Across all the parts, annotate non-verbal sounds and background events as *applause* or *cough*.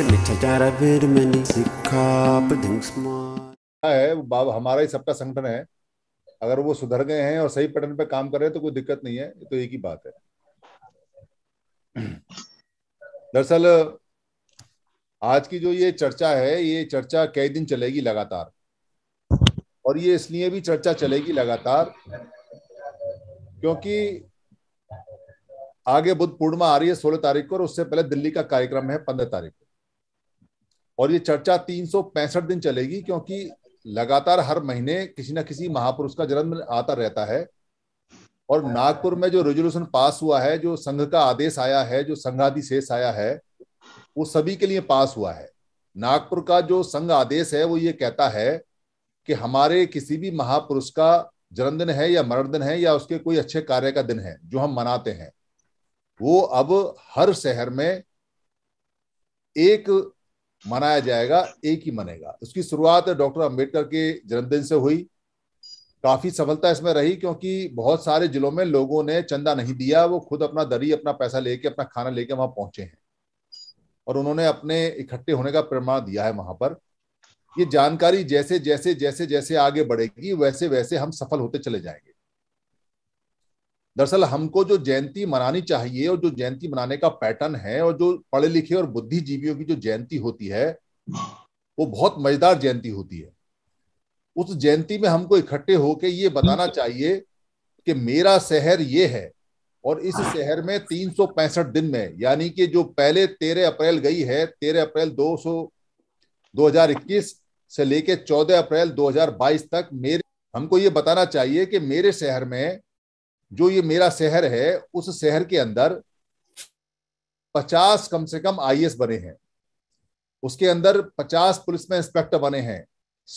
है हमारा ही सबका संगठन है अगर वो सुधर गए हैं और सही पैटर्न पे काम कर रहे हैं तो कोई दिक्कत नहीं है तो एक ही बात है दरअसल आज की जो ये चर्चा है ये चर्चा कई दिन चलेगी लगातार और ये इसलिए भी चर्चा चलेगी लगातार क्योंकि आगे बुद्ध पूर्णिमा आ रही है सोलह तारीख को और उससे पहले दिल्ली का कार्यक्रम है पंद्रह तारीख को और ये चर्चा तीन दिन चलेगी क्योंकि लगातार हर महीने किसी ना किसी महापुरुष का जन्म आता रहता है और हाँ। नागपुर में जो रेजोल्यूशन पास हुआ है जो संघ का आदेश आया है जो शेष आया है वो सभी के लिए पास हुआ है नागपुर का जो संघ आदेश है वो ये कहता है कि हमारे किसी भी महापुरुष का जन्मदिन है या मरणदिन है या उसके कोई अच्छे कार्य का दिन है जो हम मनाते हैं वो अब हर शहर में एक मनाया जाएगा एक ही मनेगा उसकी शुरुआत डॉक्टर अंबेडकर के जन्मदिन से हुई काफी सफलता इसमें रही क्योंकि बहुत सारे जिलों में लोगों ने चंदा नहीं दिया वो खुद अपना दरी अपना पैसा लेके अपना खाना लेके वहां पहुंचे हैं और उन्होंने अपने इकट्ठे होने का प्रमाण दिया है वहां पर ये जानकारी जैसे जैसे जैसे जैसे आगे बढ़ेगी वैसे वैसे हम सफल होते चले जाएंगे दरअसल हमको जो जयंती मनानी चाहिए और जो जयंती मनाने का पैटर्न है और जो पढ़े लिखे और बुद्धिजीवियों की जो जयंती होती है वो बहुत मजेदार जयंती होती है उस जयंती में हमको इकट्ठे होके ये बताना चाहिए कि मेरा शहर ये है और इस शहर में तीन दिन में यानी कि जो पहले तेरह अप्रैल गई है तेरह अप्रैल दो सौ 2021 से लेके 14 अप्रैल 2022 तक मेरे हमको ये बताना चाहिए कि मेरे शहर में जो ये मेरा शहर है उस शहर के अंदर पचास कम से कम आई बने हैं उसके अंदर पचास पुलिस में इंस्पेक्टर बने हैं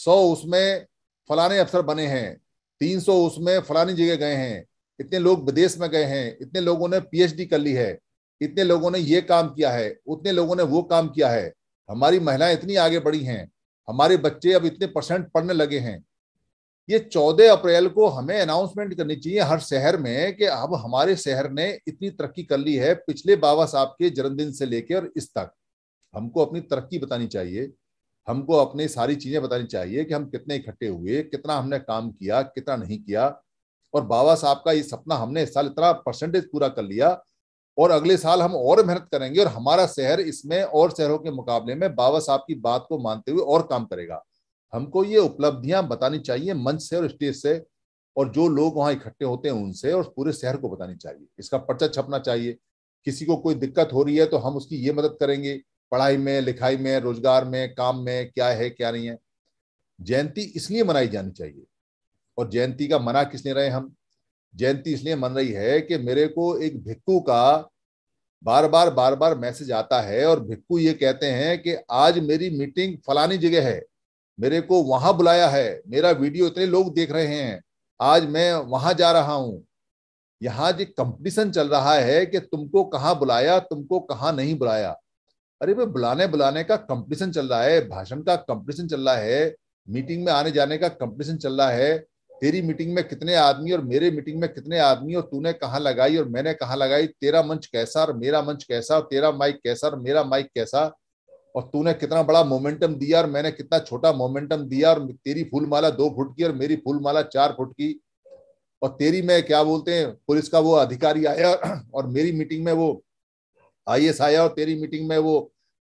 सौ उसमें फलाने अफसर बने हैं तीन सौ उसमें फलानी जगह गए हैं इतने लोग विदेश में गए हैं इतने लोगों ने पीएचडी कर ली है इतने लोगों ने ये काम किया है उतने लोगों ने वो काम किया है हमारी महिलाएं इतनी आगे बढ़ी हैं हमारे बच्चे अब इतने परसेंट पढ़ने लगे हैं ये चौदह अप्रैल को हमें अनाउंसमेंट करनी चाहिए हर शहर में कि अब हमारे शहर ने इतनी तरक्की कर ली है पिछले बाबा साहब के जन्मदिन से लेकर और इस तक हमको अपनी तरक्की बतानी चाहिए हमको अपनी सारी चीजें बतानी चाहिए कि हम कितने इकट्ठे हुए कितना हमने काम किया कितना नहीं किया और बाबा साहब का ये सपना हमने इस साल इतना परसेंटेज पूरा कर लिया और अगले साल हम और मेहनत करेंगे और हमारा शहर इसमें और शहरों के मुकाबले में बाबा साहब की बात को मानते हुए और काम करेगा हमको ये उपलब्धियां बतानी चाहिए मंच से और स्टेज से और जो लोग वहां इकट्ठे होते हैं उनसे और पूरे शहर को बतानी चाहिए इसका पर्चा छपना चाहिए किसी को कोई दिक्कत हो रही है तो हम उसकी ये मदद करेंगे पढ़ाई में लिखाई में रोजगार में काम में क्या है क्या नहीं है जयंती इसलिए मनाई जानी चाहिए और जयंती का मना किसने रहे हम जयंती इसलिए मन रही है कि मेरे को एक भिक्कू का बार बार बार बार मैसेज आता है और भिक्कू ये कहते हैं कि आज मेरी मीटिंग फलानी जगह है मेरे को वहां बुलाया है मेरा वीडियो इतने लोग देख रहे हैं आज मैं वहां जा रहा हूं यहाँ जो कंपटीशन चल रहा है कि तुमको कहाँ बुलाया तुमको कहाँ नहीं बुलाया अरे भाई बुलाने बुलाने का कंपटीशन चल रहा है भाषण का कंपटीशन चल रहा है मीटिंग में आने जाने का कंपटीशन चल रहा है तेरी मीटिंग में कितने आदमी और मेरे मीटिंग में कितने आदमी और तूने कहाँ लगाई और मैंने कहाँ लगाई तेरा मंच कैसा और मेरा मंच कैसा और तेरा माइक कैसा और मेरा माइक कैसा और तूने कितना बड़ा मोमेंटम दिया और मैंने कितना छोटा मोमेंटम दिया और तेरी फूल माला दो फुट की और मेरी फूल माला चार फुट की और तेरी में क्या बोलते हैं पुलिस का वो अधिकारी आया *clears throat* और मेरी मीटिंग में वो आई आया और तेरी मीटिंग में वो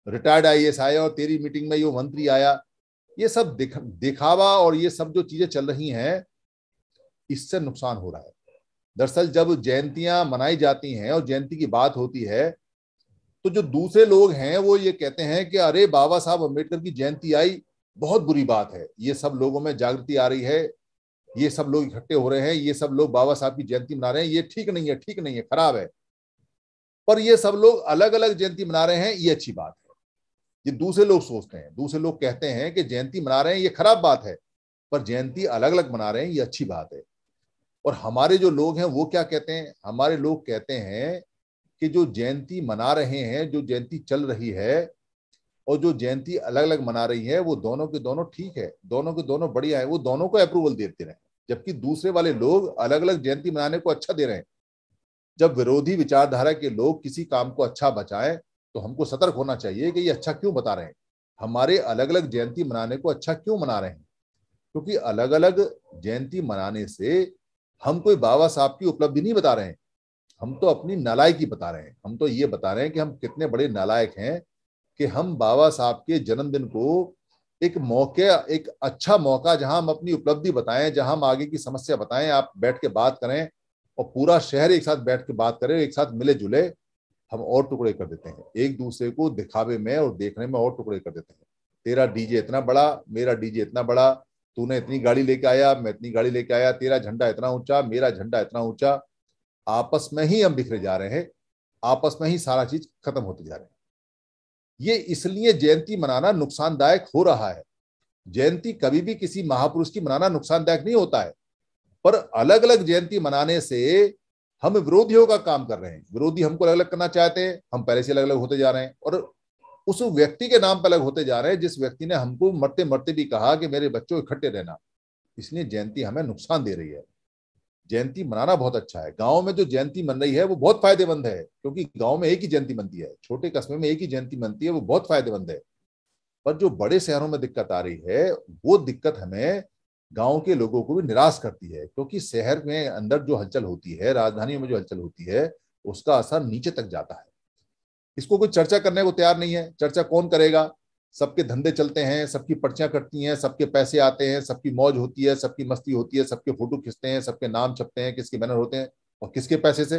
रिटायर्ड आई आया और तेरी मीटिंग में ये मंत्री आया ये सब दिख, दिखावा और ये सब जो चीजें चल रही हैं इससे नुकसान हो रहा है दरअसल जब जयंतियां मनाई जाती हैं और जयंती की बात होती है तो जो दूसरे लोग हैं वो ये कहते हैं कि अरे बाबा साहब अम्बेडकर की जयंती आई बहुत बुरी बात है ये सब लोगों में जागृति आ रही है ये सब लोग इकट्ठे हो रहे हैं ये सब लोग बाबा साहब की जयंती मना रहे हैं ये ठीक नहीं है ठीक नहीं है खराब है पर ये सब लोग अलग अलग जयंती मना रहे हैं ये अच्छी बात है ये दूसरे लोग सोचते हैं दूसरे लोग कहते हैं कि जयंती मना रहे हैं ये खराब बात है पर जयंती अलग अलग मना रहे हैं ये अच्छी बात है और हमारे जो लोग हैं वो क्या कहते हैं हमारे लोग कहते हैं कि जो जयंती मना रहे हैं जो जयंती चल रही है और जो जयंती अलग अलग मना रही है वो दोनों के दोनों ठीक है दोनों के दोनों बढ़िया है वो दोनों को अप्रूवल देते रहे जबकि दूसरे वाले लोग अलग अलग जयंती मनाने को अच्छा दे रहे हैं जब विरोधी विचारधारा के लोग किसी काम को अच्छा बचाए तो हमको सतर्क होना चाहिए कि ये अच्छा क्यों बता रहे हैं हमारे अलग अलग जयंती मनाने को अच्छा क्यों मना रहे हैं क्योंकि अलग अलग जयंती मनाने से हम कोई बाबा साहब की उपलब्धि नहीं बता रहे हैं हम तो अपनी नालायकी बता रहे हैं हम तो ये बता रहे हैं कि हम कितने बड़े नालायक हैं कि हम बाबा साहब के जन्मदिन को एक मौके एक अच्छा मौका जहां हम अपनी उपलब्धि बताएं जहां हम आगे की समस्या बताएं आप बैठ के बात करें और पूरा शहर एक साथ बैठ के बात करें एक साथ मिले जुले हम और टुकड़े कर देते हैं एक दूसरे को दिखावे में और देखने में और टुकड़े कर देते हैं तेरा डीजे इतना बड़ा मेरा डीजे इतना बड़ा तूने इतनी गाड़ी लेके आया मैं इतनी गाड़ी लेके आया तेरा झंडा इतना ऊंचा मेरा झंडा इतना ऊंचा आपस में ही हम बिखरे जा रहे हैं आपस में ही सारा चीज खत्म होती जा रही है ये इसलिए जयंती मनाना नुकसानदायक हो रहा है जयंती कभी भी किसी महापुरुष की मनाना नुकसानदायक नहीं होता है पर अलग अलग जयंती मनाने से हम विरोधियों का काम कर रहे हैं विरोधी हमको अलग अलग करना चाहते हैं हम पहले से अलग अलग होते जा रहे हैं और उस व्यक्ति के नाम पर अलग होते जा रहे हैं जिस व्यक्ति ने हमको मरते मरते भी कहा कि मेरे बच्चों इकट्ठे रहना इसलिए जयंती हमें नुकसान दे रही है जयंती मनाना बहुत अच्छा है गांव में जो जयंती मन रही है वो बहुत फायदेमंद है क्योंकि गांव में एक ही जयंती बनती है छोटे कस्बे में एक ही जयंती बनती है वो बहुत फायदेमंद है पर जो बड़े शहरों में दिक्कत आ रही है वो दिक्कत हमें गांव के लोगों को भी निराश करती है क्योंकि शहर में अंदर जो हलचल होती है राजधानियों में जो हलचल होती है उसका असर नीचे तक जाता है इसको कोई चर्चा करने को तैयार नहीं है चर्चा कौन करेगा सबके धंधे चलते हैं सबकी पर्चियां कटती हैं सबके पैसे आते हैं सबकी मौज होती है सबकी मस्ती होती है सबके फोटो खींचते हैं सबके नाम छपते हैं किसके बैनर होते हैं और किसके पैसे से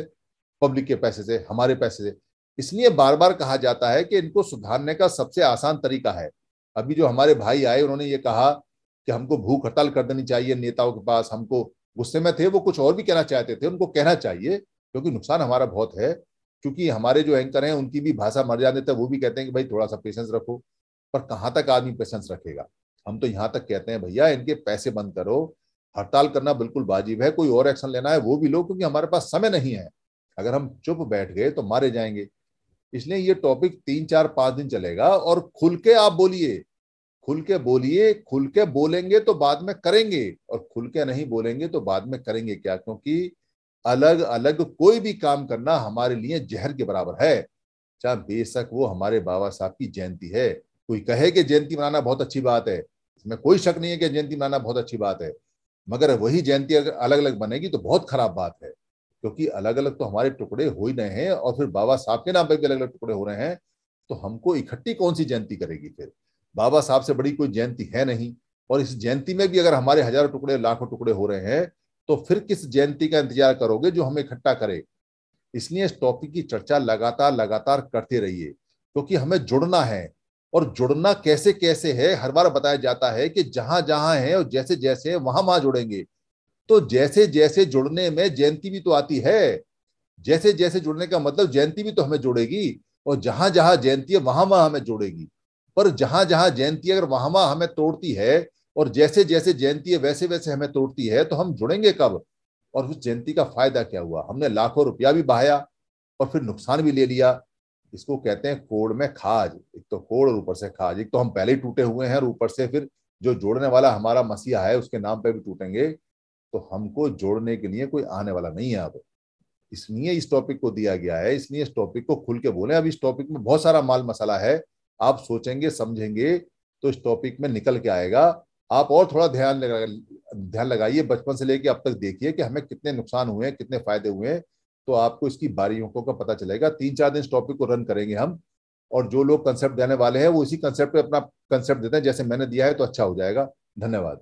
पब्लिक के पैसे से हमारे पैसे से इसलिए बार बार कहा जाता है कि इनको सुधारने का सबसे आसान तरीका है अभी जो हमारे भाई आए उन्होंने ये कहा कि हमको भूख हड़ताल कर देनी चाहिए नेताओं के पास हमको गुस्से में थे वो कुछ और भी कहना चाहते थे उनको कहना चाहिए क्योंकि नुकसान हमारा बहुत है क्योंकि हमारे जो एंकर हैं उनकी भी भाषा मर जाते थे वो भी कहते हैं कि भाई थोड़ा सा पेशेंस रखो पर कहां तक आदमी पेशेंस रखेगा हम तो यहां तक कहते हैं भैया इनके पैसे बंद करो हड़ताल करना बिल्कुल वाजिब है कोई और एक्शन लेना है वो भी लो क्योंकि हमारे पास समय नहीं है अगर हम चुप बैठ गए तो मारे जाएंगे इसलिए ये टॉपिक तीन चार पांच दिन चलेगा और खुल के आप बोलिए खुल के बोलिए खुल के बोलेंगे तो बाद में करेंगे और खुल के नहीं बोलेंगे तो बाद में करेंगे क्या क्योंकि अलग अलग कोई भी काम करना हमारे लिए जहर के बराबर है चाहे बेशक वो हमारे बाबा साहब की जयंती है कोई कहे कि जयंती मनाना बहुत अच्छी बात है इसमें कोई शक नहीं है कि जयंती मनाना बहुत अच्छी बात है मगर वही जयंती अगर अलग अलग बनेगी तो बहुत खराब बात है क्योंकि अलग अलग तो हमारे टुकड़े हो ही नहीं हैं और फिर बाबा साहब के नाम पर भी अलग अलग टुकड़े हो रहे हैं तो हमको इकट्ठी कौन सी जयंती करेगी फिर बाबा साहब से बड़ी कोई जयंती है नहीं और इस जयंती में भी अगर हमारे हजारों टुकड़े लाखों टुकड़े हो रहे हैं तो फिर किस जयंती का इंतजार करोगे जो हमें इकट्ठा करे इसलिए इस टॉपिक की चर्चा लगातार लगातार करते रहिए क्योंकि हमें जुड़ना है और जुड़ना कैसे कैसे है हर बार बताया जाता है कि जहां जहां है और जैसे जैसे है वहां वहां जुड़ेंगे तो जैसे जैसे जुड़ने में जयंती भी तो आती है जैसे जैसे जुड़ने का मतलब जयंती भी तो हमें जुड़ेगी और जहां जहां जयंती है वहां वहां हमें जुड़ेगी पर जहां जहां जयंती अगर वहां वहां हमें तोड़ती है और जैसे जैसे जयंती है वैसे वैसे हमें तोड़ती है तो हम जुड़ेंगे कब और उस जयंती का फायदा क्या हुआ हमने लाखों रुपया भी बहाया और फिर नुकसान भी ले लिया इसको कहते हैं कोड़ में खाज एक तो कोड़ और ऊपर से खाज एक तो हम पहले ही टूटे हुए हैं और ऊपर से फिर जो जोड़ने वाला हमारा मसीहा है उसके नाम पर भी टूटेंगे तो हमको जोड़ने के लिए कोई आने वाला नहीं है अब इसलिए इस टॉपिक को दिया गया है इसलिए इस टॉपिक को खुल के बोले अब इस टॉपिक में बहुत सारा माल मसाला है आप सोचेंगे समझेंगे तो इस टॉपिक में निकल के आएगा आप और थोड़ा ध्यान लगा ध्यान लगाइए बचपन से लेके अब तक देखिए कि हमें कितने नुकसान हुए हैं कितने फायदे हुए हैं तो आपको इसकी बारीकों का पता चलेगा तीन चार दिन इस टॉपिक को रन करेंगे हम और जो लोग कंसेप्ट देने वाले हैं वो इसी कंसेप्ट पे अपना कंसेप्ट देते हैं जैसे मैंने दिया है तो अच्छा हो जाएगा धन्यवाद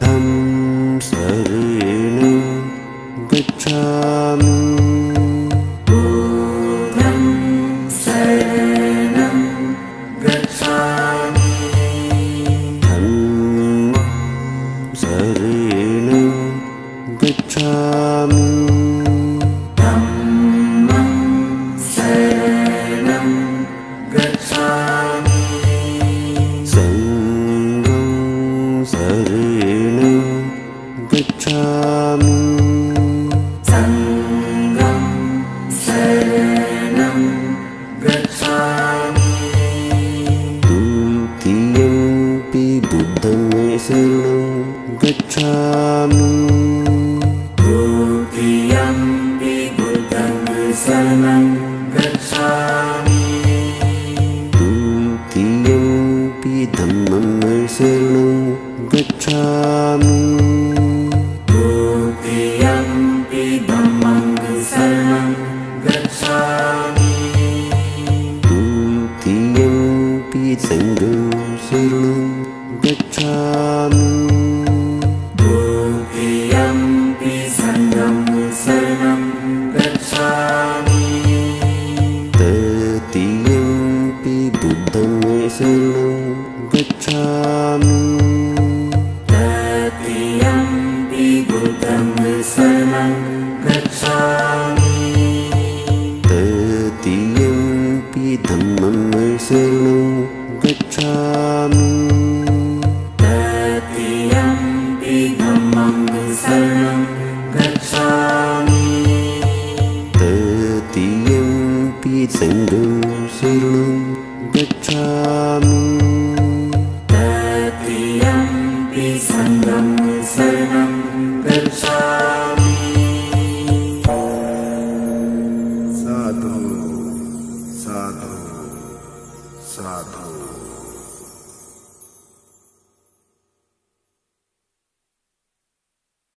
रेण गच्छामि सिर्ण गच्छाम गच्छामि